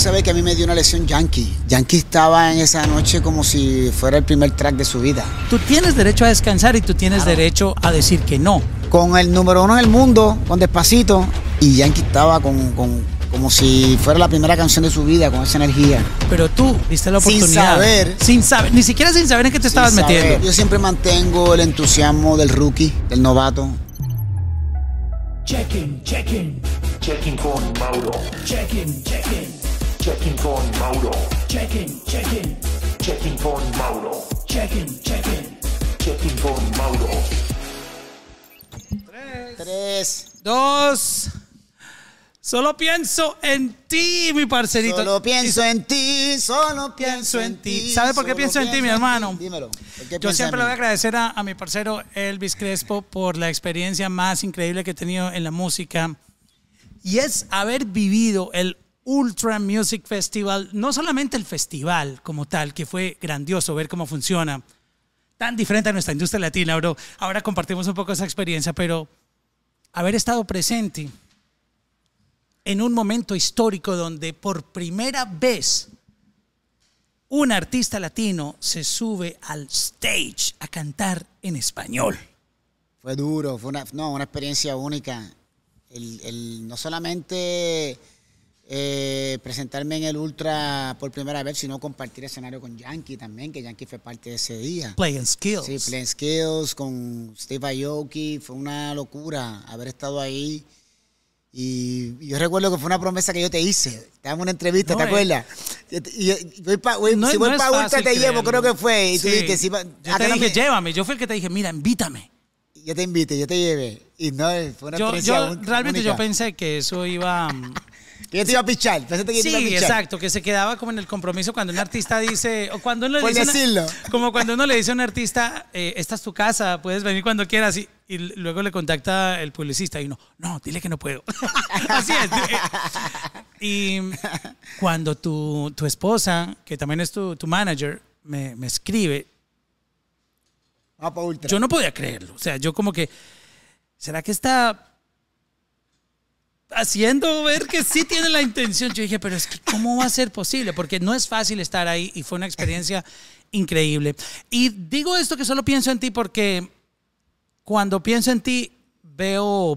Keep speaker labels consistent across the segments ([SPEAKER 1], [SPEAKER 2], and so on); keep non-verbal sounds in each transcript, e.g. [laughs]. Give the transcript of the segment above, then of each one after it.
[SPEAKER 1] sabe que a mí me dio una lesión Yankee. Yankee estaba en esa noche como si fuera el primer track de su vida.
[SPEAKER 2] Tú tienes derecho a descansar y tú tienes derecho a decir que
[SPEAKER 1] no. Con el número uno en el mundo, con Despacito, y Yankee estaba con, con como si fuera la primera canción de su vida con esa energía.
[SPEAKER 2] Pero tú viste la oportunidad. Sin saber. Sin saber, ni siquiera sin saber en qué te estabas metiendo. Yo
[SPEAKER 1] siempre mantengo el entusiasmo del rookie, del novato. Checking, checking. Checking con Mauro. Checking,
[SPEAKER 2] checking. Checking con Mauro. Checking, checking. Checking con Mauro. Checking, checking. Checking con Mauro. Tres. Dos. Solo pienso en ti, mi parcerito. Solo
[SPEAKER 1] pienso en ti, solo pienso en ti. ¿Sabes por qué pienso, en ti, mi hermano? Dímelo. Yo siempre le voy a
[SPEAKER 2] agradecer a, mi parcero Elvis Crespo por la experiencia más increíble que he tenido en la música. Y es haber vivido el Ultra Music Festival, no solamente el festival como tal, que fue grandioso ver cómo funciona, tan diferente a nuestra industria latina, bro. Ahora compartimos un poco esa experiencia, pero haber estado presente en un momento histórico donde por primera vez un artista latino se sube al
[SPEAKER 1] stage a cantar en español. Fue duro, fue una, no, una experiencia única. no solamente eh, presentarme en el Ultra por primera vez, sino compartir escenario con Yankee también, que Yankee fue parte de ese día. Playing Skills. Sí, Playing Skills con Steve Aoki, fue una locura haber estado ahí. Y yo recuerdo que fue una promesa que yo te hice. Te en una entrevista, ¿te eh, acuerdas? Y, si voy para Ultra te llevo, creo que fue. Y tú dijiste, si yo te dije,
[SPEAKER 2] llévame. Yo fui el que te dije, mira, invítame.
[SPEAKER 1] Yo te invité, yo te llevé. Y no, fue una yo, yo Realmente yo pensé
[SPEAKER 2] que eso iba... Mm, que yo te iba a pichar. que iba a pichar. exacto, que se quedaba como en el compromiso cuando un artista dice, o cuando uno le dice, decirlo. como cuando uno le dice a un artista, eh, esta es tu casa, puedes venir cuando quieras y, luego le contacta el publicista y uno, no, dile que no puedo.
[SPEAKER 1] [laughs] Así es. Eh,
[SPEAKER 2] y cuando tu, esposa, que también es tu, manager, me, me escribe, yo no podía creerlo. O sea, yo como que, ¿será que esta haciendo ver que sí tiene la intención. Yo dije, pero es que ¿cómo va a ser posible? Porque no es fácil estar ahí y fue una experiencia increíble. Y digo esto que solo pienso en ti porque cuando pienso en ti veo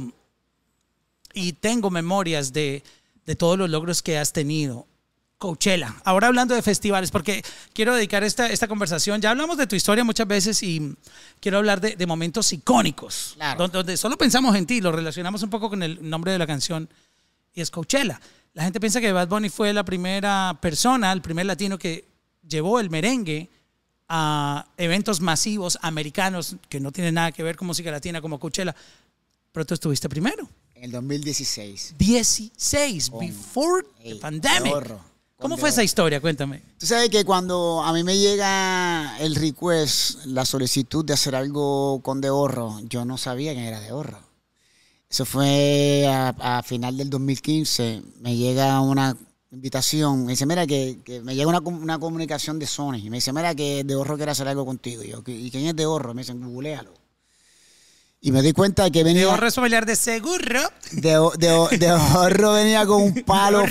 [SPEAKER 2] y tengo memorias de, todos los logros que has tenido. Coachella. Ahora hablando de festivales, porque quiero dedicar esta, esta conversación, ya hablamos de tu historia muchas veces y quiero hablar de, momentos icónicos, donde, solo pensamos en ti, lo relacionamos un poco con el nombre de la canción y es Coachella. La gente piensa que Bad Bunny fue la primera persona, el primer latino que llevó el merengue a eventos masivos americanos que no tienen nada que ver con música latina como Coachella, pero tú estuviste
[SPEAKER 1] primero. En el 2016. 16, before the pandemic. ¿Cómo fue esa historia? Cuéntame. Tú sabes que cuando a mí me llega el request, la solicitud de hacer algo con De yo no sabía quién era De Eso fue a, final del 2015. Me llega una invitación. Me dice, mira, que, me llega una, una, comunicación de Sony. Y me dice, mira, que De quiere hacer algo contigo. Y yo, ¿y quién es De Me dicen, googlealo. Y me di cuenta que venía. De Horro es familiar de seguro. De, de, venía con un [laughs] palo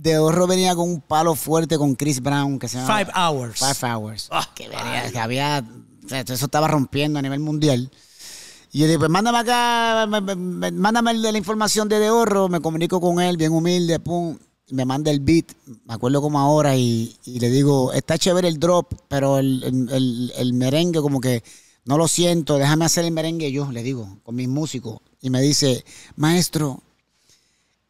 [SPEAKER 1] de Oro venía con un palo fuerte con Chris Brown que se llama Five Hours. Five Hours. Ah. que, venía, que, había. eso estaba rompiendo a nivel mundial. Y yo dije, pues mándame acá, mándame la información de De Oro, me comunico con él, bien humilde, pum, me manda el beat, me acuerdo como ahora, y, le digo, está chévere el drop, pero el, el, merengue como que no lo siento, déjame hacer el merengue yo, le digo, con mis músicos. Y me dice, maestro,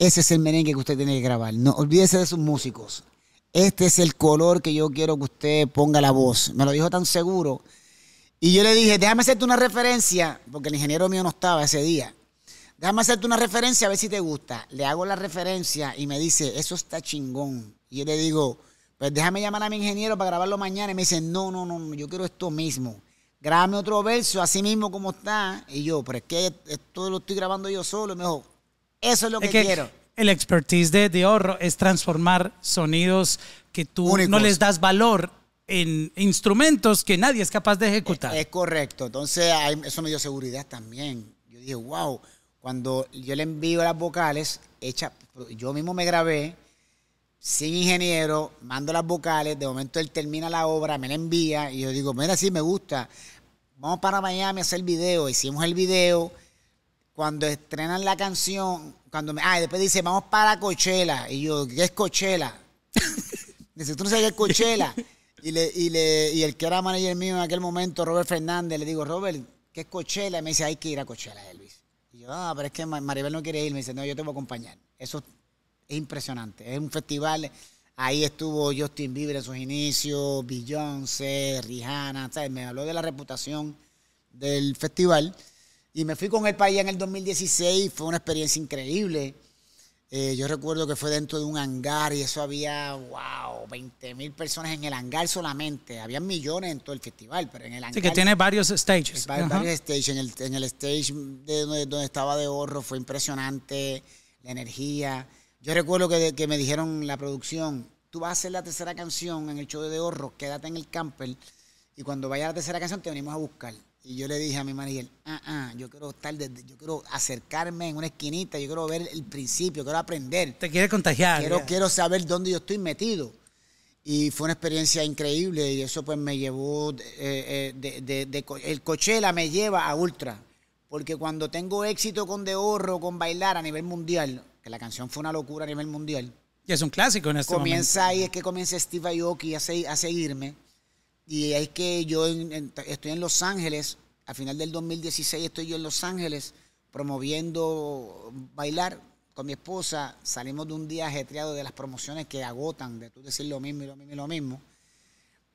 [SPEAKER 1] ese es el merengue que usted tiene que grabar. No olvídese de sus músicos. Este es el color que yo quiero que usted ponga la voz. Me lo dijo tan seguro. Y yo le dije, déjame hacerte una referencia, porque el ingeniero mío no estaba ese día. Déjame hacerte una referencia a ver si te gusta. Le hago la referencia y me dice, eso está chingón. Y yo le digo, pues déjame llamar a mi ingeniero para grabarlo mañana. Y me dice, no, no, no, yo quiero esto mismo. Grábame otro verso, así mismo como está. Y yo, pero es que todo lo estoy grabando yo solo. Y me dijo, eso es lo que, quiero.
[SPEAKER 2] El expertise de, de es transformar sonidos que tú no les das valor en instrumentos que nadie es capaz
[SPEAKER 1] de eh, ejecutar. Es, correcto. Entonces, eso me dio seguridad también. Yo dije, wow, cuando yo le envío las vocales, hecha, yo mismo me grabé sin ingeniero, mando las vocales, de momento él termina la obra, me la envía y yo digo, mira, si me gusta, vamos para Miami a hacer el video, hicimos el video, cuando estrenan la canción, cuando me, ah, después dice, vamos para Coachella. Y yo, ¿qué es Coachella? [laughs] dice, ¿tú no sabes qué es Coachella? Y, le, y, y el que era manager mío en aquel momento, Robert Fernández, le digo, Robert, ¿qué es Coachella? Y me dice, hay que ir a Coachella, Elvis. Y yo, ah, pero es que Maribel no quiere ir. Me dice, no, yo te voy a acompañar. Eso es impresionante. Es un festival. Ahí estuvo Justin Bieber en sus inicios, Beyoncé, Rihanna. ¿sabes? Me habló de la reputación del festival. Y me fui con él para allá en el 2016, fue una experiencia increíble. Eh, yo recuerdo que fue dentro de un hangar y eso había, wow, 20 mil personas en el hangar solamente. Habían millones en todo el festival, pero en el hangar. Sí, que tiene varios stages. stages. En el, en stage donde, estaba de horro fue impresionante, la energía. Yo recuerdo que, me dijeron la producción, tú vas a hacer la tercera canción en el show de horro, quédate en el camper y cuando vaya la tercera canción te venimos a buscar. Y yo le dije a mi manager, ah, ah, yo quiero estar yo quiero acercarme en una esquinita, yo quiero ver el principio, quiero aprender. Te quiere
[SPEAKER 2] contagiar. Quiero,
[SPEAKER 1] quiero saber dónde yo estoy metido. Y fue una experiencia increíble y eso pues me llevó, eh, eh, el Coachella me lleva a Ultra. Porque cuando tengo éxito con Dehorro, con Bailar a nivel mundial, que la canción fue una locura a nivel mundial.
[SPEAKER 2] Y es un clásico en este comienza
[SPEAKER 1] momento. Comienza ahí, es que comienza Steve Aoki a seguirme y es que yo estoy en Los Ángeles, al final del 2016 estoy yo en Los Ángeles promoviendo bailar con mi esposa. Salimos de un día ajetreado de las promociones que agotan, de tú decir lo mismo y lo mismo y lo mismo.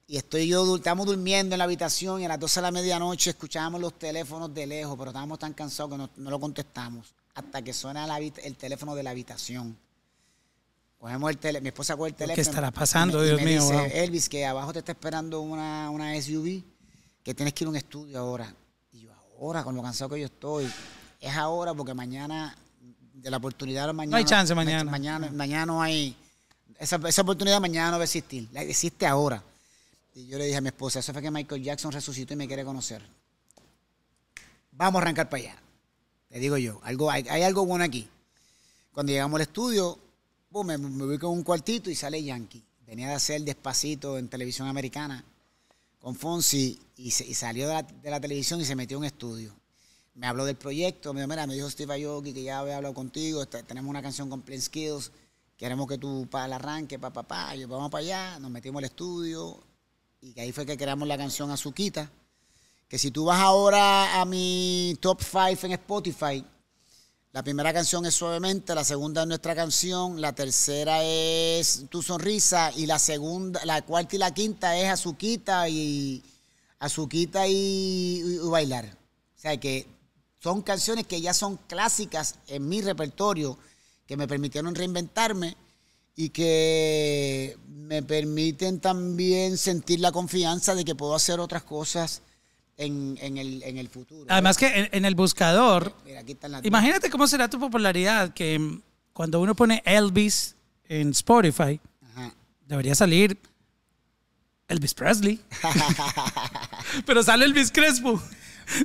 [SPEAKER 1] Y estoy yo, estamos durmiendo en la habitación y a las 12 de la medianoche escuchábamos los teléfonos de lejos, pero estábamos tan cansados que no, lo contestamos hasta que suena el teléfono de la habitación. Cogemos el tele, mi esposa coge el teléfono. ¿Qué estará pasando, Dios me mío? Dice, Elvis, que abajo te está esperando una, una SUV, que tienes que ir a un estudio ahora. Y yo, ahora, con lo cansado que yo estoy, es ahora porque mañana, de la oportunidad de mañana. No hay chance mañana. Mañana, mañana no hay. Esa, esa oportunidad mañana no va a existir. La existe ahora. Y yo le dije a mi esposa, eso fue que Michael Jackson resucitó y me quiere conocer. Vamos a arrancar para allá. te digo yo, algo, hay, hay algo bueno aquí. Cuando llegamos al estudio, pues, me, voy ubico un cuartito y sale Yankee. Venía de hacer despacito en televisión americana con Fonsi y, salió de la, televisión y se metió en un estudio. Me habló del proyecto, me dijo, mira, me dijo Steve Aoki que ya había hablado contigo, este, tenemos una canción con Plain Skills, queremos que tú para el arranque, pa, pa, pa, yo vamos para allá, nos metimos al estudio y ahí fue que creamos la canción Azuquita, que si tú vas ahora a mi top 5 en Spotify, la primera canción es Suavemente, la segunda es Nuestra Canción, la tercera es Tu Sonrisa y la segunda, la cuarta y la quinta es Azuquita y Azuquita y, y Bailar. O sea que son canciones que ya son clásicas en mi repertorio, que me permitieron reinventarme y que me permiten también sentir la confianza de que puedo hacer otras cosas en, el, futuro. Además
[SPEAKER 2] que en, el buscador, imagínate cómo será tu popularidad que cuando uno pone Elvis en Spotify, debería salir Elvis Presley.
[SPEAKER 1] [laughs] pero sale Elvis Crespo.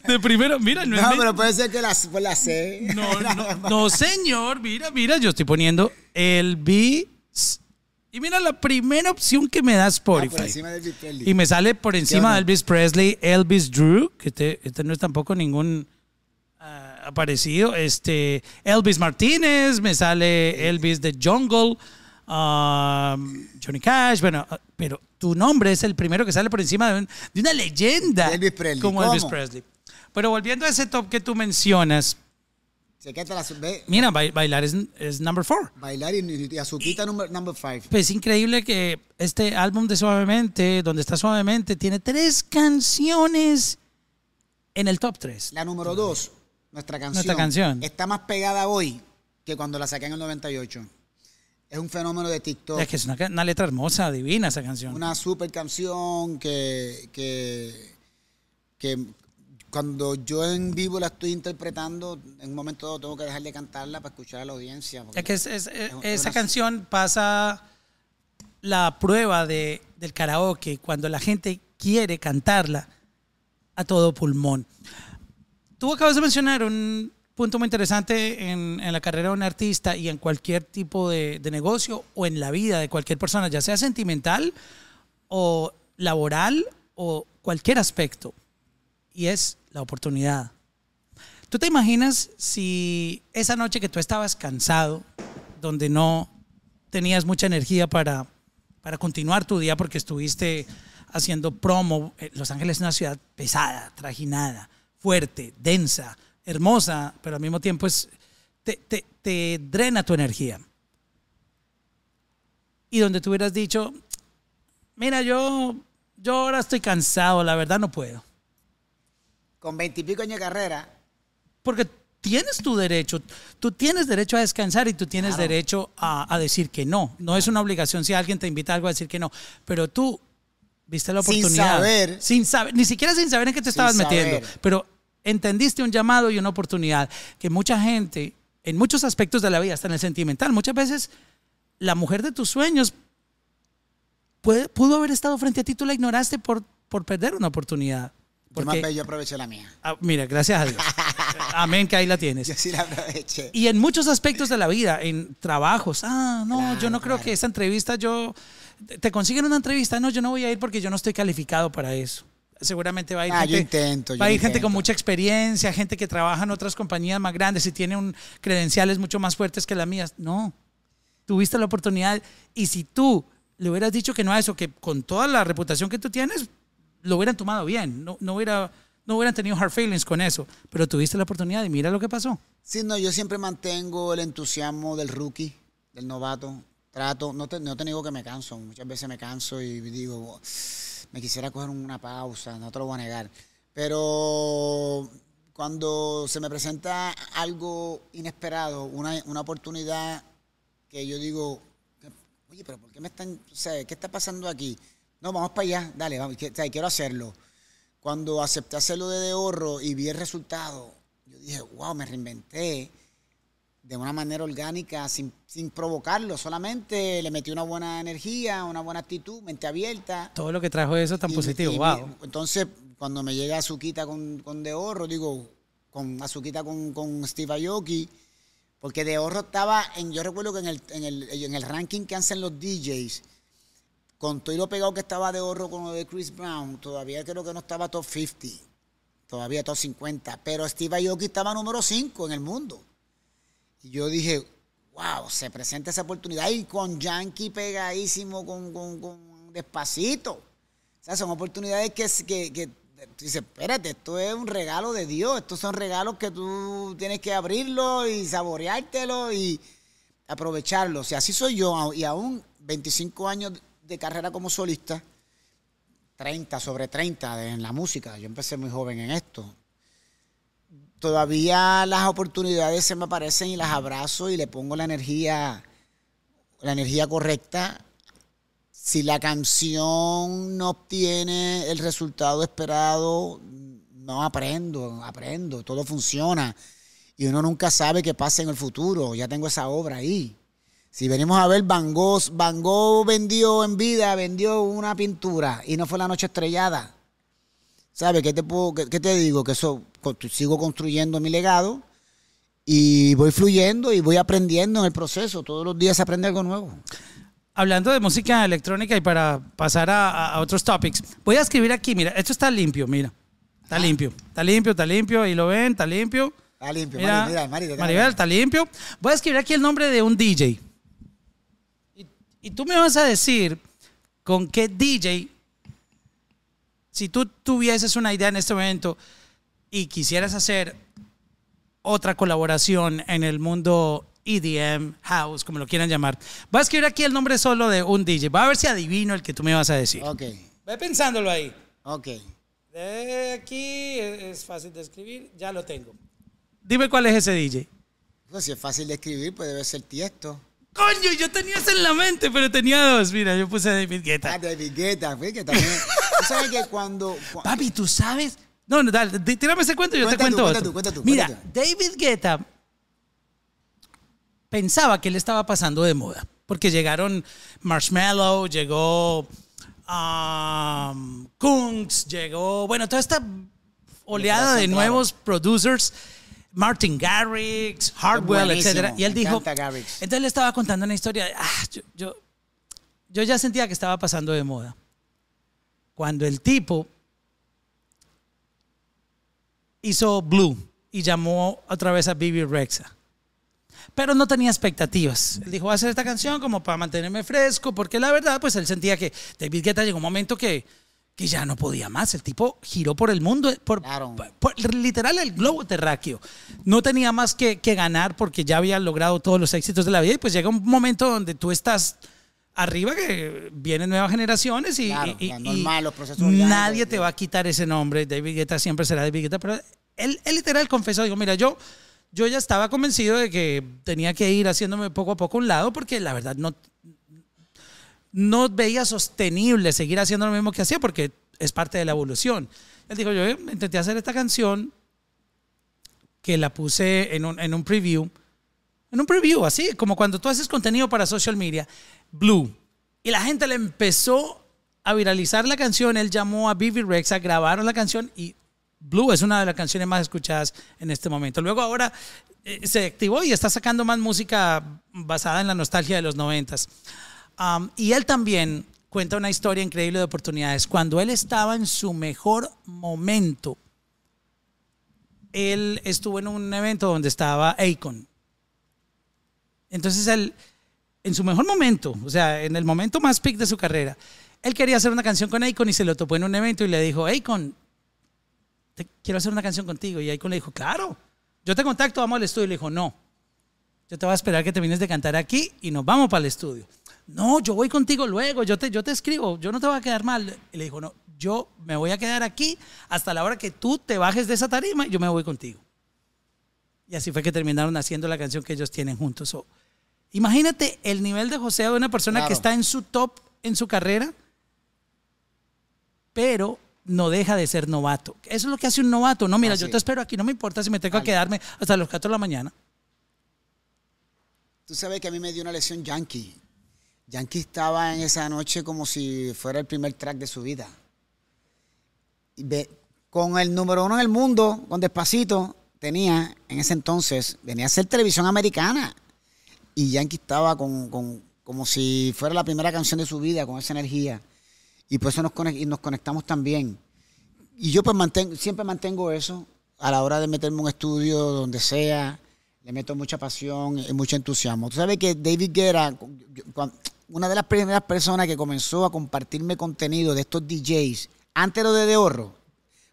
[SPEAKER 1] De primero, mira, no, no pero puede ser que la, pues, [laughs] No,
[SPEAKER 2] no, señor, mira, mira, yo estoy poniendo Elvis y mira la primera opción que me da ah, Spotify. y me sale por encima de Elvis Presley, Elvis Drew, que este, no es tampoco ningún ah, aparecido. Este, Elvis Martínez, me sale Elvis the Jungle, um, Johnny Cash, bueno, ah, pero tu nombre es el primero que sale por encima de, una leyenda como Elvis Presley. Pero volviendo a ese top que tú mencionas,
[SPEAKER 1] Mira, bailar es, number four. Bailar y, Azuquita number, number five.
[SPEAKER 2] Pues es increíble que este álbum de Suavemente, donde está Suavemente, tiene tres canciones en el top tres. La número
[SPEAKER 1] dos, nuestra canción. Nuestra canción. Está más pegada hoy que cuando la saqué en el 98. Es un fenómeno de TikTok. Es que es una,
[SPEAKER 2] letra hermosa, divina esa canción. Una
[SPEAKER 1] super canción que, que, que cuando yo en vivo la estoy interpretando, en un momento tengo que dejar de cantarla para escuchar a la audiencia. Es que esa
[SPEAKER 2] canción pasa la prueba de, del karaoke, cuando la gente quiere cantarla a todo pulmón. Tú acabas de mencionar un punto muy interesante en, la carrera de un artista y en cualquier tipo de, de negocio o en la vida de cualquier persona, ya sea sentimental o laboral o cualquier aspecto. Y es la oportunidad. ¿Tú te imaginas si esa noche que tú estabas cansado, donde no tenías mucha energía para, para continuar tu día porque estuviste haciendo promo? Eh, Los Ángeles es una ciudad pesada, trajinada, fuerte, densa, hermosa, pero al mismo tiempo es, te, te drena tu energía. Y donde tú hubieras dicho, mira, yo, yo ahora estoy cansado, la verdad no puedo
[SPEAKER 1] con veintipico años de carrera.
[SPEAKER 2] Porque tienes tu derecho, tú tienes derecho a descansar y tú tienes derecho a, decir que no. No es una obligación si alguien te invita a algo a decir que no, pero tú viste la oportunidad. Sin saber. Sin saber, ni siquiera sin saber en qué te estabas metiendo, pero entendiste un llamado y una oportunidad que mucha gente, en muchos aspectos de la vida, hasta en el sentimental, muchas veces la mujer de tus sueños pudo haber estado frente a ti, tú la ignoraste por, por perder una oportunidad. Porque, yo, yo aproveché la mía. Ah, mira, gracias a Dios. [laughs] Amén, que ahí la tienes. sí la Y en muchos aspectos de la vida, en trabajos, ah, no, yo no creo que esta entrevista yo... Te consiguen una entrevista, no, yo no voy a ir porque yo no estoy calificado para eso seguramente va a ir, ah, gente, yo intento, va a ir gente con mucha experiencia, gente que trabaja en otras compañías más grandes y tiene un, credenciales mucho más fuertes que las mías. No, tuviste la oportunidad y si tú le hubieras dicho que no a eso, que con toda la reputación que tú tienes, lo hubieran tomado bien, no, hubiera, no hubieran tenido hard feelings con eso, pero tuviste la oportunidad y mira lo que pasó.
[SPEAKER 1] Sí, no, yo siempre mantengo el entusiasmo del rookie, del novato. Trato, no te, no digo que me canso, muchas veces me canso y digo, me quisiera coger una pausa, no te lo voy a negar. Pero cuando se me presenta algo inesperado, una, una oportunidad que yo digo, oye, pero ¿por qué me están, o qué está pasando aquí? No, vamos para allá, dale, vamos, quiero hacerlo. Cuando acepté hacerlo de dehorro y vi el resultado, yo dije, wow, me reinventé de una manera orgánica, sin, provocarlo, solamente le metí una buena energía, una buena actitud, mente abierta. Todo lo que trajo eso es tan positivo, wow. entonces, cuando me llega Azuquita con, con De digo, con Azuquita con, con Steve Aoki, porque De estaba, en, yo recuerdo que en el, en el ranking que hacen los DJs, con todo y lo pegado que estaba de oro con lo de Chris Brown, todavía creo que no estaba top 50, todavía top 50, pero Steve Aoki estaba número 5 en el mundo. Y yo dije, wow, se presenta esa oportunidad y con Yankee pegadísimo, con, con, despacito. O sea, son oportunidades que, que, que espérate, esto es un regalo de Dios, estos son regalos que tú tienes que abrirlo y saboreártelo y aprovecharlos. Y así soy yo y aún 25 años de carrera como solista, 30 sobre 30 en la música. Yo empecé muy joven en esto. Todavía las oportunidades se me aparecen y las abrazo y le pongo la energía, la energía correcta. Si la canción no obtiene el resultado esperado, no aprendo, aprendo, todo funciona. Y uno nunca sabe qué pasa en el futuro. Ya tengo esa obra ahí. Si venimos a ver, Van Gogh, Van Gogh vendió en vida, vendió una pintura y no fue la noche estrellada. ¿Sabes qué te, te digo? Que eso, sigo construyendo mi legado y voy fluyendo y voy aprendiendo en el proceso. Todos los días se aprende algo nuevo. Hablando de música
[SPEAKER 2] electrónica y para pasar a, otros topics, voy a escribir aquí, mira, esto está limpio, mira. Está ah. limpio, está limpio, está limpio, y lo ven, está limpio. Está limpio, mira, Maribel, está limpio. Voy a escribir aquí el nombre de un DJ. Y tú me vas a decir con qué DJ, si tú tuvieses una idea en este momento y quisieras hacer otra colaboración en el mundo EDM, house, como lo quieran llamar. vas a escribir aquí el nombre solo de un DJ. Va a ver si adivino el que tú me vas a decir. Ok. Ve pensándolo ahí. Ok. aquí es fácil de escribir, ya lo tengo.
[SPEAKER 1] Dime cuál es ese DJ. Pues si es fácil de escribir, puede ser Tiesto.
[SPEAKER 2] Coño, yo tenía eso en la
[SPEAKER 1] mente, pero tenía dos. Mira, yo puse a David Guetta. A ah, David Guetta, fue que también. sabes que cuando, [laughs] Papi, ¿tú sabes?
[SPEAKER 2] No, no, dale, tírame ese cuento y yo te cuento Cuenta tú, Mira, David Guetta pensaba que él estaba pasando de moda. Porque llegaron Marshmallow, llegó um, llegó, bueno, toda esta oleada de nuevos producers Martin Garrix, Hardwell, etc. Y él dijo, entonces le estaba contando una historia, ah, yo, yo, yo ya sentía que estaba pasando de moda. Cuando el tipo hizo Blue y llamó otra vez a Bibi Rexa. Pero no tenía expectativas. Él dijo, voy a hacer esta canción como para mantenerme fresco, porque la verdad, pues él sentía que David Guetta llegó un momento que que ya no podía más. El tipo giró por el mundo, eh, por, literal el globo terráqueo. No tenía más que, ganar porque ya había logrado todos los éxitos de la vida y pues llega un momento donde tú estás arriba que vienen nuevas generaciones y, nadie te va a quitar ese nombre. David Guetta siempre será David Guetta, pero él, literal confesó, digo, mira, yo, yo ya estaba convencido de que tenía que ir haciéndome poco a poco un lado porque la verdad no, no veía sostenible seguir haciendo lo mismo que hacía porque es parte de la evolución. Él dijo, yo intenté hacer esta canción que la puse en un, preview, en un preview, así como cuando tú haces contenido para social media, Blue. Y la gente le empezó a viralizar la canción, él llamó a Rex a grabar la canción y Blue es una de las canciones más escuchadas en este momento. Luego ahora eh, se activó y está sacando más música basada en la nostalgia de los noventas y él también cuenta una historia increíble de oportunidades. Cuando él estaba en su mejor momento, él estuvo en un evento donde estaba Akon. Entonces él, en su mejor momento, o sea, en el momento más peak de su carrera, él quería hacer una canción con Akon y se lo topó en un evento y le dijo, Akon, quiero hacer una canción contigo. Y Akon le dijo, claro, yo te contacto, vamos al estudio. Y le dijo, no, yo te voy a esperar que termines de cantar aquí y nos vamos para el estudio no, yo voy contigo luego, yo te, yo te escribo, yo no te voy a quedar mal. Y le dijo, no, yo me voy a quedar aquí hasta la hora que tú te bajes de esa tarima y yo me voy contigo. Y así fue que terminaron haciendo la canción que ellos tienen juntos. imagínate el nivel de José de una persona que está en su top en su carrera, pero no deja de ser novato. Eso es lo que hace un novato. No, mira, yo te espero aquí, no me importa si me tengo que quedarme hasta las 4 de la mañana.
[SPEAKER 1] Tú sabes que a mí me dio una lesión yankee. Yankee estaba en esa noche como si fuera el primer track de su vida. Y con el número uno en el mundo, con Despacito, tenía en ese entonces, venía a ser televisión americana. Y Yankee estaba como si fuera la primera canción de su vida, con esa energía. Y por eso nos, nos conectamos también. Y yo pues siempre mantengo eso a la hora de meterme en un estudio, donde sea. Le meto mucha pasión y mucho entusiasmo. Tú sabes que David Guerra, una de las primeras personas que comenzó a compartirme contenido de estos DJs, antes de lo de Dehorro,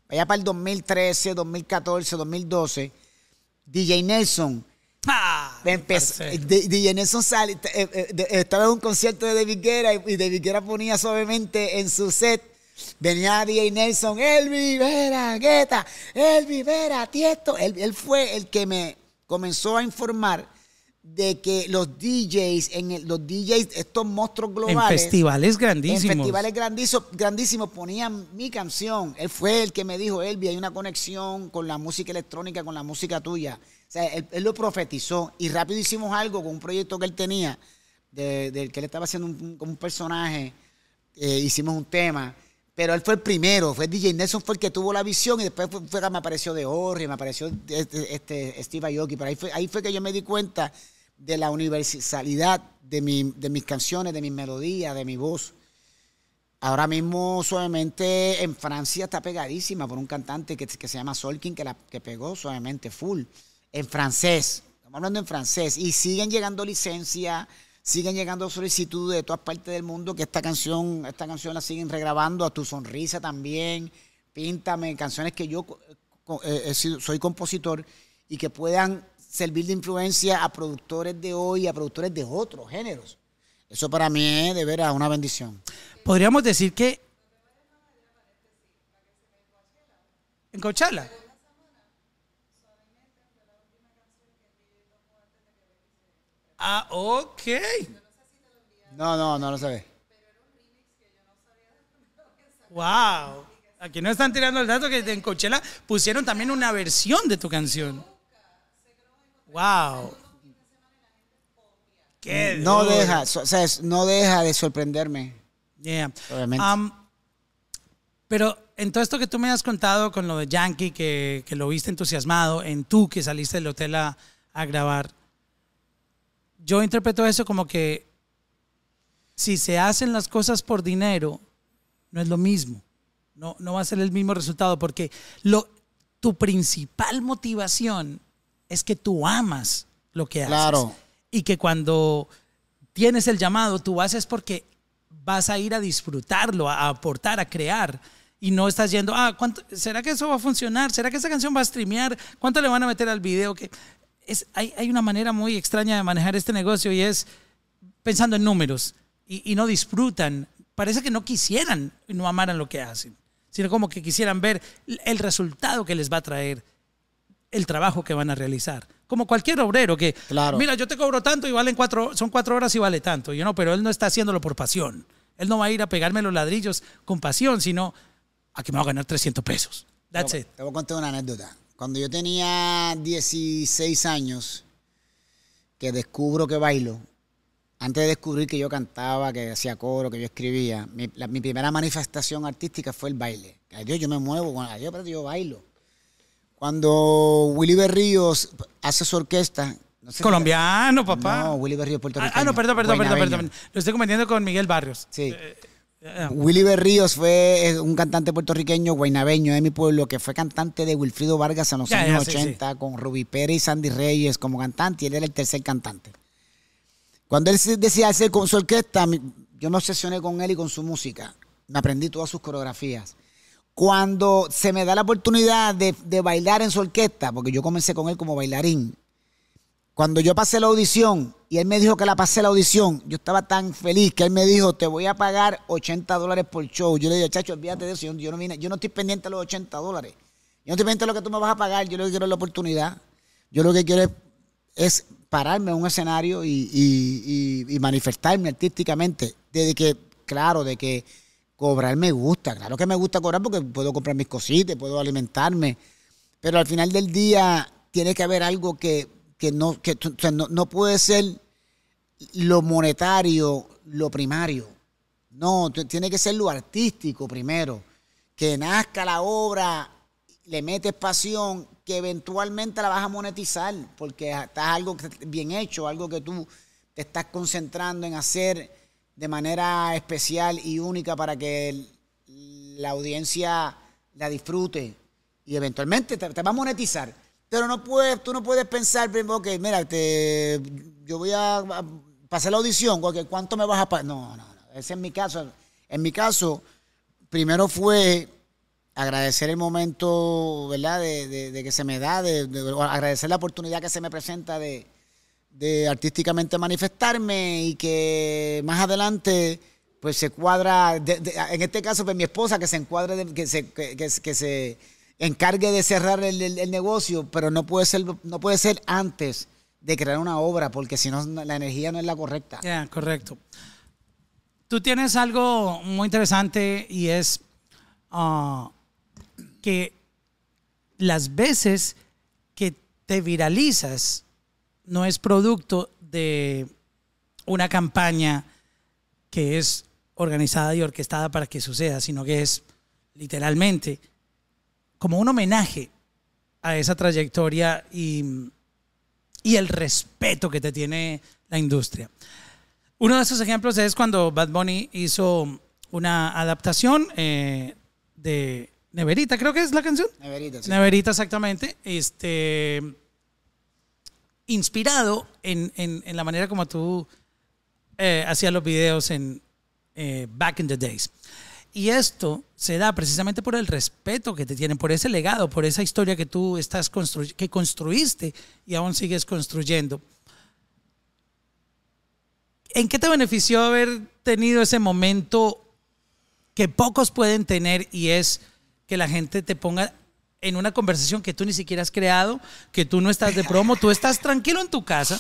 [SPEAKER 1] allá para el 2013, 2014, 2012, DJ Nelson. Ah, DJ Nelson sale, eh, eh, estaba en un concierto de David Guerra y David Guerra ponía suavemente en su set. Venía DJ Nelson, Elvi Vera, Guetta, Elvi Vera, Tiesto. él fue el que me comenzó a informar de que los DJs, en los DJs, estos monstruos globales. En festivales grandísimos. En festivales grandísimos, grandísimos ponían mi canción. Él fue el que me dijo, Elvi, hay una conexión con la música electrónica, con la música tuya. O sea, él, lo profetizó y rápido hicimos algo con un proyecto que él tenía, del que él estaba haciendo un, como un personaje. Eh, hicimos un tema. Pero él fue el primero, fue DJ Nelson, fue el que tuvo la visión y después fue, me apareció De Orri, me apareció este, este, este, Steve Aoki. Pero ahí fue, ahí fue que yo me di cuenta de la universalidad de, mi, de mis canciones, de mis melodías, de mi voz. Ahora mismo, suavemente, en Francia está pegadísima por un cantante que, se llama Solkin, que, la, que pegó suavemente full, en francés. Estamos hablando en francés. Y siguen llegando licencias, siguen llegando solicitudes de todas partes del mundo que esta canción, esta canción la siguen regrabando, a tu sonrisa también, píntame, canciones que yo eh, eh, soy compositor y que puedan servir de influencia a productores de hoy y a productores de otros géneros. Eso para mí es de veras una bendición. Podríamos decir que. En Coachella Ah, ok. No, no, no lo sabes.
[SPEAKER 2] Wow. Aquí no están tirando el dato que en Coachella pusieron también una versión de tu canción.
[SPEAKER 1] Wow. no deja, no deja de sorprenderme. Obviamente. Um,
[SPEAKER 2] pero en todo esto que tú me has contado con lo de Yankee, que, que lo viste entusiasmado, en tú que saliste del hotel a, a grabar, yo interpreto eso como que si se hacen las cosas por dinero, no es lo mismo. No, no va a ser el mismo resultado porque lo, tu principal motivación es que tú amas lo que haces. Y que cuando tienes el llamado, tú haces porque vas a ir a disfrutarlo, a aportar, a crear. Y no estás yendo, ah, ¿cuánto, ¿será que eso va a funcionar? ¿Será que esa canción va a streamear? ¿Cuánto le van a meter al video? Que es, hay, hay una manera muy extraña de manejar este negocio y es pensando en números y no disfrutan. Parece que no quisieran y no amaran lo que hacen, sino como que quisieran ver el resultado que les va a traer el trabajo que van a realizar. Como cualquier obrero que, mira, yo te cobro tanto y valen cuatro, son cuatro horas y vale tanto. yo no, pero él no está haciéndolo por pasión. Él no va a ir a pegarme los ladrillos con pasión, sino a que me va a ganar 300 pesos.
[SPEAKER 1] That's te, voy a contar una anécdota. Cuando yo tenía 16 años, que descubro que bailo, antes de descubrir que yo cantaba, que hacía coro, que yo escribía, mi, primera manifestación artística fue el baile. yo me muevo, yo bailo. Cuando Willy Berríos hace su orquesta. Colombiano, papá. No, Willy Berríos, puertorriqueño. Ah, no, perdón, perdón, perdón, perdón,
[SPEAKER 2] Lo estoy cometiendo con Miguel Barrios. Sí. Eh, eh, eh.
[SPEAKER 1] Willy Berríos fue un cantante puertorriqueño, guainabeño de mi pueblo, que fue cantante de Wilfrido Vargas en los años 80, con Ruby Pérez y Sandy Reyes como cantante, y él era el tercer cantante. Cuando él decía hacer con su orquesta, yo me obsesioné con él y con su música. Me aprendí todas sus coreografías cuando se me da la oportunidad de, bailar en su orquesta, porque yo comencé con él como bailarín, cuando yo pasé la audición y él me dijo que la pasé la audición, yo estaba tan feliz que él me dijo, te voy a pagar 80 dólares por show. Yo le dije, chacho, olvídate de eso, yo no, vine, yo no estoy pendiente de los 80 dólares. Yo no estoy pendiente de lo que tú me vas a pagar, yo lo que quiero es la oportunidad. Yo lo que quiero es, pararme en un escenario y, y manifestarme artísticamente. Desde que, claro, de que Cobrar me gusta, claro que me gusta cobrar porque puedo comprar mis cositas, puedo alimentarme, pero al final del día tiene que haber algo que, no, no, puede ser lo monetario, lo primario. No, tiene que ser lo artístico primero. Que nazca la obra, le metes pasión, que eventualmente la vas a monetizar, porque estás algo bien hecho, algo que tú te estás concentrando en hacer de manera especial y única para que la audiencia la disfrute y eventualmente te, va a monetizar. Pero no puedes, tú no puedes pensar, primero que mira, te, yo voy a, pasar la audición, okay, ¿cuánto me vas a pagar? No, no, ese es mi caso. En mi caso, primero fue agradecer el momento, ¿verdad?, de, de que se me da, de, agradecer la oportunidad que se me presenta de, de artísticamente manifestarme y que más adelante pues se cuadra, en este caso pues mi esposa que se encuadre, que, se, que, se encargue de cerrar el, negocio, pero no puede, ser, no puede ser antes de crear una obra porque si no la energía no es la correcta. correcto.
[SPEAKER 2] Tú tienes algo muy interesante y es ah, que las veces que te viralizas, no es producto de una campaña que es organizada y orquestada para que suceda, sino que es literalmente como un homenaje a esa trayectoria y, el respeto que te tiene la industria. Uno de esos ejemplos es cuando Bad Bunny hizo una adaptación eh, de Neverita, creo que es la canción. Neverita, sí. Neverita, exactamente. Este inspirado en, la manera como tú eh, hacías los videos en eh, Back in the Days. Y esto se da precisamente por el respeto que te tienen, por ese legado, por esa historia que tú estás constru que construiste y aún sigues construyendo. ¿En qué te benefició haber tenido ese momento que pocos pueden tener y es que la gente te ponga en una conversación que tú ni siquiera has creado, que tú no estás de promo, tú estás tranquilo en tu casa,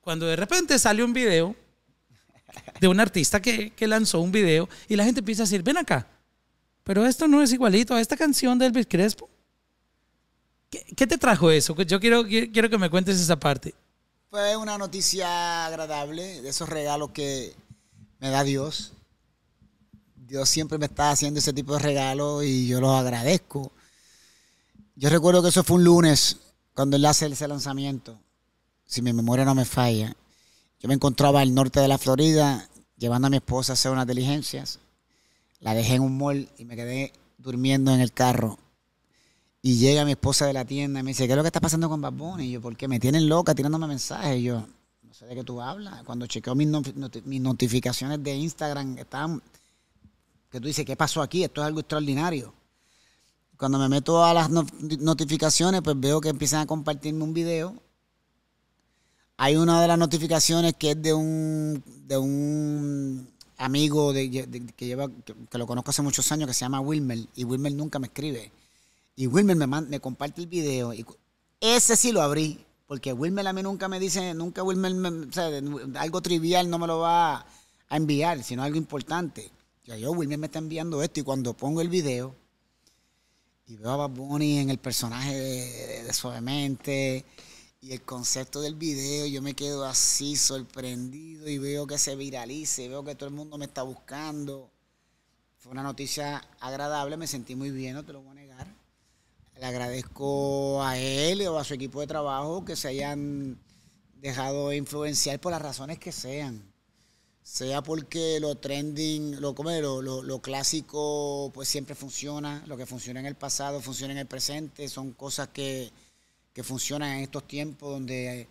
[SPEAKER 2] cuando de repente sale un video de un artista que, lanzó un video y la gente empieza a decir, ven acá, pero esto no es igualito a esta canción de Elvis Crespo. ¿Qué, te trajo eso? Pues yo quiero, quiero que me cuentes esa parte.
[SPEAKER 1] Fue una noticia agradable, de esos regalos que me da Dios. Dios siempre me está haciendo ese tipo de regalos y yo los agradezco yo recuerdo que eso fue un lunes, cuando él hace ese lanzamiento. Si mi memoria no me falla. Yo me encontraba al norte de la Florida, llevando a mi esposa a hacer unas diligencias. La dejé en un mall y me quedé durmiendo en el carro. Y llega mi esposa de la tienda y me dice, ¿qué es lo que está pasando con Babón? Y yo, ¿por qué? Me tienen loca tirándome mensajes. Y yo, no sé de qué tú hablas. Cuando chequeo mis, notificaciones de Instagram, están que tú dices, ¿qué pasó aquí? Esto es algo extraordinario cuando me meto a las notificaciones, pues veo que empiezan a compartirme un video. Hay una de las notificaciones que es de un, un amigo que, lleva, que, lo conozco hace muchos años, que se llama Wilmer, y Wilmer nunca me escribe. Y Wilmer me, comparte el video. Y ese sí lo abrí, porque Wilmer a mí nunca me dice, nunca Wilmer, o sea, algo trivial no me lo va a enviar, sino algo importante. yo, Wilmer me está enviando esto, y cuando pongo el video, y veo a Bad en el personaje de, Suavemente y el concepto del video, yo me quedo así sorprendido y veo que se viralice, veo que todo el mundo me está buscando. Fue una noticia agradable, me sentí muy bien, no te lo voy a negar. Le agradezco a él o a su equipo de trabajo que se hayan dejado influenciar por las razones que sean sea porque lo trending, lo, clásico, pues siempre funciona, lo que funciona en el pasado funciona en el presente, son cosas que, funcionan en estos tiempos donde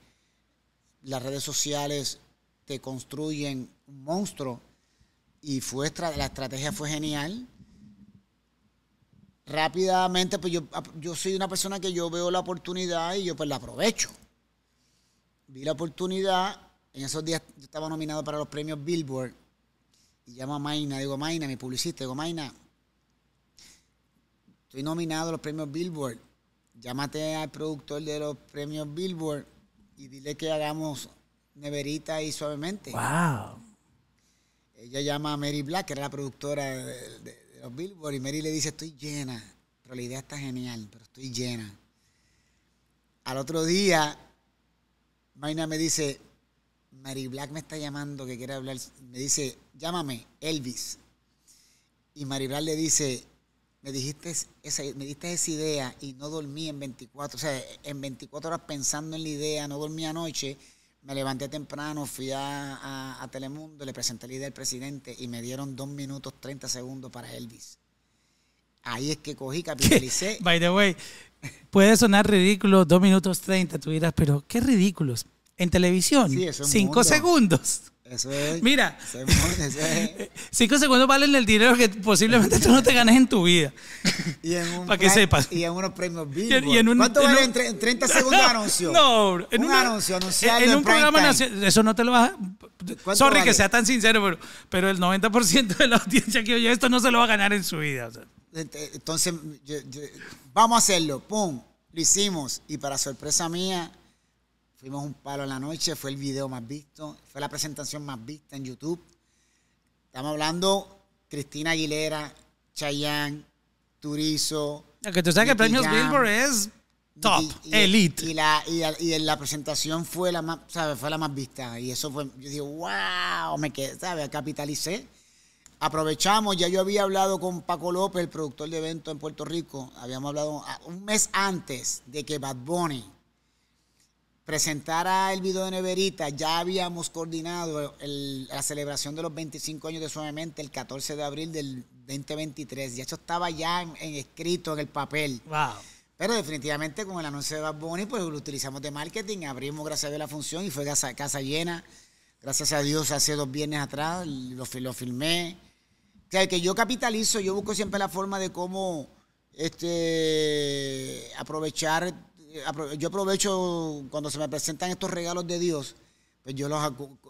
[SPEAKER 1] las redes sociales te construyen un monstruo y fue la estrategia fue genial. Rápidamente, pues yo, yo soy una persona que yo veo la oportunidad y yo pues la aprovecho. Vi la oportunidad en esos días yo estaba nominado para los premios Billboard y llamo a Maina, digo, Maina, mi publicista, digo, Maina, estoy nominado a los premios Billboard, llámate al productor de los premios Billboard y dile que hagamos neverita y suavemente. ¡Wow! Ella llama a Mary Black, que era la productora de, los Billboard, y Mary le dice, estoy llena, pero la idea está genial, pero estoy llena. Al otro día, Maina me dice, Mary Black me está llamando que quiere hablar. Me dice, llámame, Elvis. Y Mary Black le dice, me dijiste esa, me diste esa idea y no dormí en 24, o sea, en 24 horas pensando en la idea, no dormí anoche. Me levanté temprano, fui a, Telemundo, le presenté la idea al presidente y me dieron 2 minutos 30 segundos para Elvis. Ahí es que cogí, [laughs] capitalicé.
[SPEAKER 2] By the way, puede sonar ridículo, 2 minutos 30, tú dirás, pero qué ridículos en televisión. Sí, eso es cinco segundos.
[SPEAKER 1] Eso es. Mira, [laughs]
[SPEAKER 2] cinco segundos valen el dinero que posiblemente tú no te ganes en tu vida.
[SPEAKER 1] [laughs] Para que sepas. Y en unos premios Billboard. en un, ¿Cuánto en en 30 segundos de anuncio? [laughs] No, en un anuncio, en, un programa nacional. Eso no te lo vas a. Sorry que sea
[SPEAKER 2] tan sincero, pero, el 90% de
[SPEAKER 1] la audiencia que oye esto no se lo va a ganar en su vida. Eh, entonces, vamos a hacerlo. ¡Pum! Lo hicimos. Y para sorpresa mía, Fuimos un palo en la noche, fue el video más visto, fue la presentación más vista en YouTube. Estamos hablando Cristina Aguilera, Chayanne, Turizo. Que tú sabes que Premios Billboard es top, elite. Y la, presentación fue la más, Fue la más vista. Y eso fue, yo digo, wow, me quedé, ¿sabes? Capitalicé. Aprovechamos, ya yo había hablado con Paco López, el productor de evento en Puerto Rico. Habíamos hablado ah, un mes antes de que Bad Bunny presentar el video de Neverita, ya habíamos coordinado la celebración de los 25 años de Suavemente el 14 de abril del 2023. Ya eso estaba ya en, escrito en el papel. Wow. Pero definitivamente con el anuncio de Bad Bunny, pues lo utilizamos de marketing, abrimos gracias a Dios la función y fue casa, casa llena. Gracias a Dios hace dos viernes atrás lo, lo filmé. O que yo capitalizo, yo busco siempre la forma de cómo este, aprovechar yo aprovecho cuando se me presentan estos regalos de Dios, pues yo, los,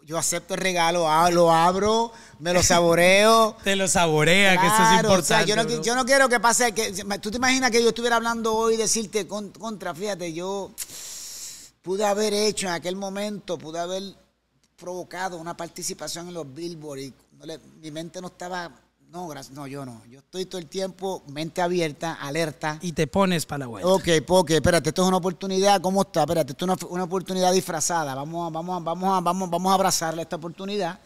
[SPEAKER 1] yo acepto el regalo, ah, lo abro, me lo saboreo.
[SPEAKER 2] [laughs] te lo saborea, que eso es importante. yo,
[SPEAKER 1] no, quiero que pase, que, tú te imaginas que yo estuviera hablando hoy y decirte contra, fíjate, yo pude haber hecho en aquel momento, pude haber provocado una participación en los Billboard y mi mente no estaba no, gracias. No, yo no. Yo estoy todo el tiempo mente abierta, alerta. Y te pones para la vuelta. Ok, ok, espérate, esto es una oportunidad. ¿Cómo está? Espérate, esto es una, oportunidad disfrazada. Vamos, vamos, vamos, vamos, vamos a abrazarle esta oportunidad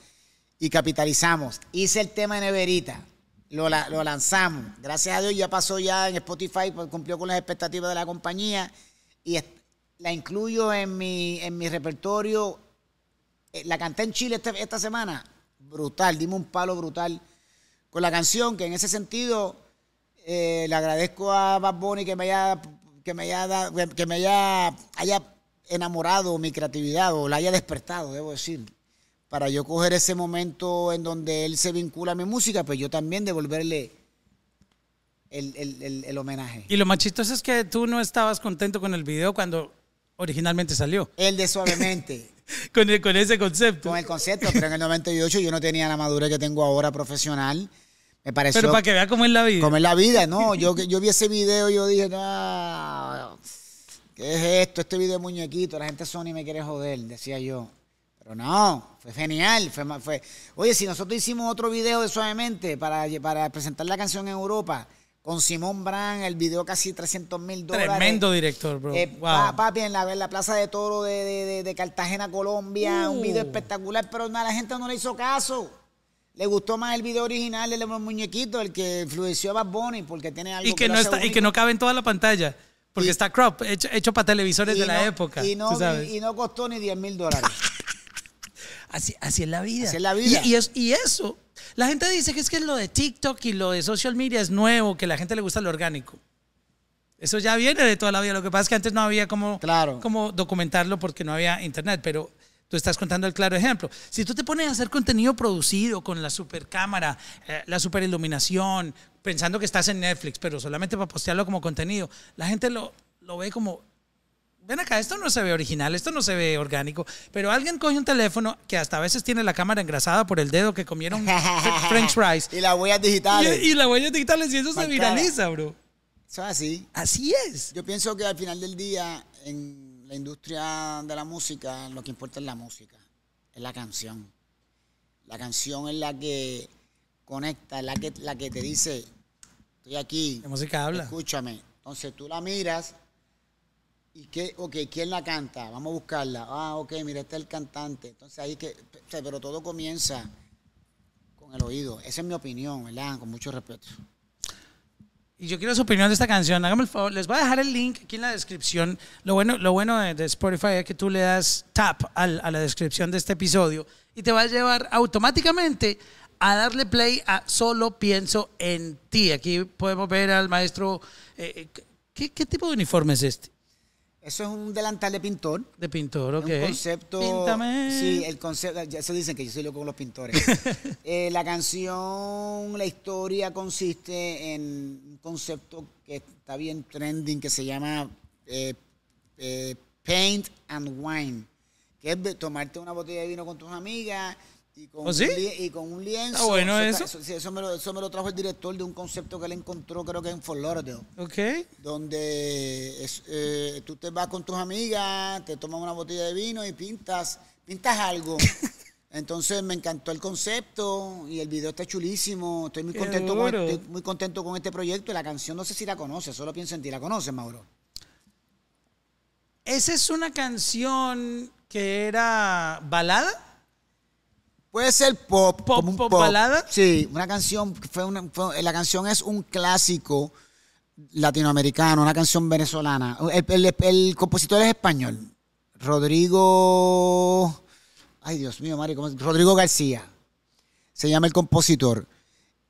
[SPEAKER 1] y capitalizamos. Hice el tema de Neverita. Lo, lanzamos. Gracias a Dios ya pasó ya en Spotify, pues, cumplió con las expectativas de la compañía. Y la incluyo en mi, en mi repertorio. Eh, la canté en Chile este, esta semana. Brutal, dime un palo brutal con la canción, que en ese sentido eh, le agradezco a Bad Bunny que me haya, que me haya, que me haya, haya enamorado mi creatividad o la haya despertado, debo decir. Para yo coger ese momento en donde él se vincula a mi música, pues yo también devolverle el, homenaje. Y
[SPEAKER 2] lo más es que tú no estabas contento con el video cuando originalmente salió. El de Suavemente.
[SPEAKER 1] [laughs] con, con ese concepto. Con el concepto, pero en el 98 yo no tenía la madurez que tengo ahora profesional pero para que vea cómo es la vida. Cómo es la vida, ¿no? Yo, yo vi ese video y yo dije, no. ¿Qué es esto? Este video de muñequito. La gente Sony me quiere joder, decía yo. Pero no, fue genial. Fue, Oye, si nosotros hicimos otro video de Suavemente para, para presentar la canción en Europa con Simón Brand, el video casi 300 mil dólares. Tremendo
[SPEAKER 2] director, bro. Eh, papi,
[SPEAKER 1] en la, Plaza de Toro de, Cartagena, Colombia, un video uh. espectacular, pero nada, la gente no le hizo caso le gustó más el video original de muñequito, el que floreció a Bad Bunny, porque tiene algo y que, no está, Y que
[SPEAKER 2] no cabe en toda la pantalla, porque está crop, hecho, hecho para televisores de la época. Y no, y,
[SPEAKER 1] no costó ni 10 mil dólares. [laughs] así, así, es la vida. es la vida. Y, y eso, la gente dice que
[SPEAKER 2] es que lo de TikTok y lo de social media es nuevo, que a la gente le gusta lo orgánico. Eso ya viene de toda la vida. Lo que pasa es que antes no había como, claro. como documentarlo porque no había internet, pero Tú estás contando el claro ejemplo. Si tú te pones a hacer contenido producido con la super cámara, eh, la super iluminación, pensando que estás en Netflix, pero solamente para postearlo como contenido, la gente lo, lo ve como, ven acá, esto no se ve original, esto no se ve orgánico, pero alguien coge un teléfono que hasta a veces tiene la cámara engrasada por el dedo que comieron [laughs] french fries.
[SPEAKER 1] y las huellas digitales. Y, las huellas digitales, y eso se viraliza, bro. Eso es así. Así es. Yo pienso que al final del día, en la industria de la música, lo que importa es la música, es la canción. La canción es la que conecta, es la que, la que te dice, estoy aquí. música habla. Escúchame. Entonces tú la miras ¿Y qué? Ok, ¿quién la canta? Vamos a buscarla. Ah, ok, mira, este es el cantante. Entonces ahí que. Pero todo comienza con el oído. Esa es mi opinión, ¿verdad? Con mucho respeto.
[SPEAKER 2] Y yo quiero su opinión de esta canción. Hágame el favor. Les voy a dejar el link aquí en la descripción. Lo bueno, lo bueno de, Spotify es que tú le das tap a la descripción de este episodio y te va a llevar automáticamente a darle play a Solo Pienso en Ti. Aquí podemos ver al maestro. Eh, eh, ¿Qué tipo de uniforme es este?
[SPEAKER 1] Eso es un delantal de pintor. De pintor, ok. Un concepto. Píntame. Sí, el concepto. se dicen que yo soy loco con los pintores. [laughs] Eh, la canción, la historia consiste en un concepto que está bien trending que se llama eh, eh, Paint and Wine. Que es tomarte una botella de vino con tus amigas ¿Ah, y con, un, lienzo. Ah, bueno eso. Eso, me lo, trajo el director de un concepto que él encontró, creo que en Fort Lauderdale. Ok. Donde eh, tú te vas con tus amigas, te tomas una botella de vino y pintas, pintas algo. [laughs] Entonces me encantó el concepto y el video está chulísimo. Estoy muy contento, estoy muy contento con este proyecto y la canción no sé si la conoces, solo pienso en ti. ¿La conoces, Mauro? Esa es una canción que
[SPEAKER 2] era balada.
[SPEAKER 1] Puede ser pop. Pop, un pop, balada. Sí, una canción fue una. la canción es un clásico latinoamericano, una canción venezolana. El, compositor es español. Rodrigo. Ay, Dios mío, Mari, ¿cómo es? Rodrigo García. Se llama el compositor.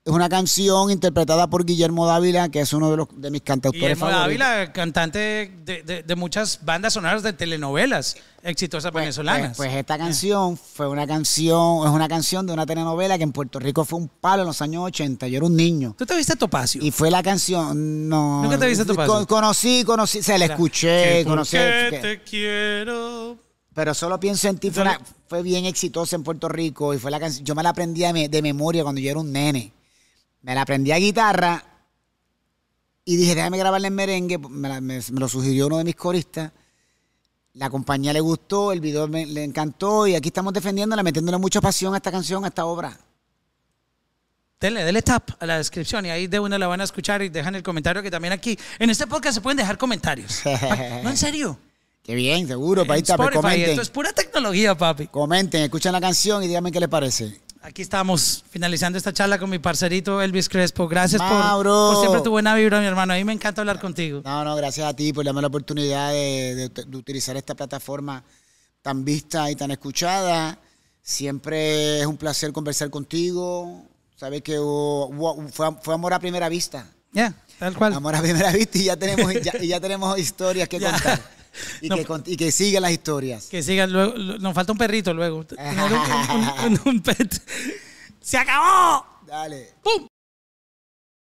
[SPEAKER 1] Es una canción interpretada por Guillermo Dávila, que es uno de, los, de mis cantautores favoritos. Guillermo
[SPEAKER 2] Dávila, cantante de, muchas bandas sonoras de telenovelas exitosas pues, venezolanas. Pues, pues esta
[SPEAKER 1] canción fue una canción, es una canción de una telenovela que en Puerto Rico fue un palo en los años 80. Yo era un niño. ¿Tú te viste a Topacio? Y fue la canción, no. ¿Nunca te viste a Topacio? conocí, conocí, se la escuché, conocí. Que te
[SPEAKER 2] quiero
[SPEAKER 1] pero solo pienso en ti. Fue, bien exitosa en Puerto Rico y fue la canción. Yo me la aprendí de, memoria cuando yo era un nene. Me la aprendí a guitarra y dije, déjame grabarle en merengue. Pues, me, lo sugirió uno de mis coristas. La compañía le gustó, el video le encantó y aquí estamos defendiéndola, metiéndole mucha pasión a esta canción, a esta obra.
[SPEAKER 2] Denle denle tap a la descripción y ahí de una la van a escuchar y dejan el comentario que también aquí. En este podcast se pueden dejar
[SPEAKER 1] comentarios. [laughs] no, en serio. Qué bien, seguro, Esto es pura tecnología, papi. Comenten, escuchen la canción y díganme qué les parece
[SPEAKER 2] aquí estamos finalizando esta charla con mi parcerito Elvis Crespo. Gracias por, siempre tu
[SPEAKER 1] buena vibra, mi hermano. A mí me encanta hablar contigo. No, no, gracias a ti por darme la oportunidad de, utilizar esta plataforma tan vista y tan escuchada. Siempre es un placer conversar contigo. Sabes que fue, amor a primera vista.
[SPEAKER 2] Ya, tal cual. Amor a primera vista y ya tenemos,
[SPEAKER 1] y ya tenemos historias que [laughs] contar. [laughs] Y, que, y sigan las historias.
[SPEAKER 2] Que sigan luego. Nos falta un perrito luego. [laughs]
[SPEAKER 1] ¡Se acabó! Dale. ¡Pum!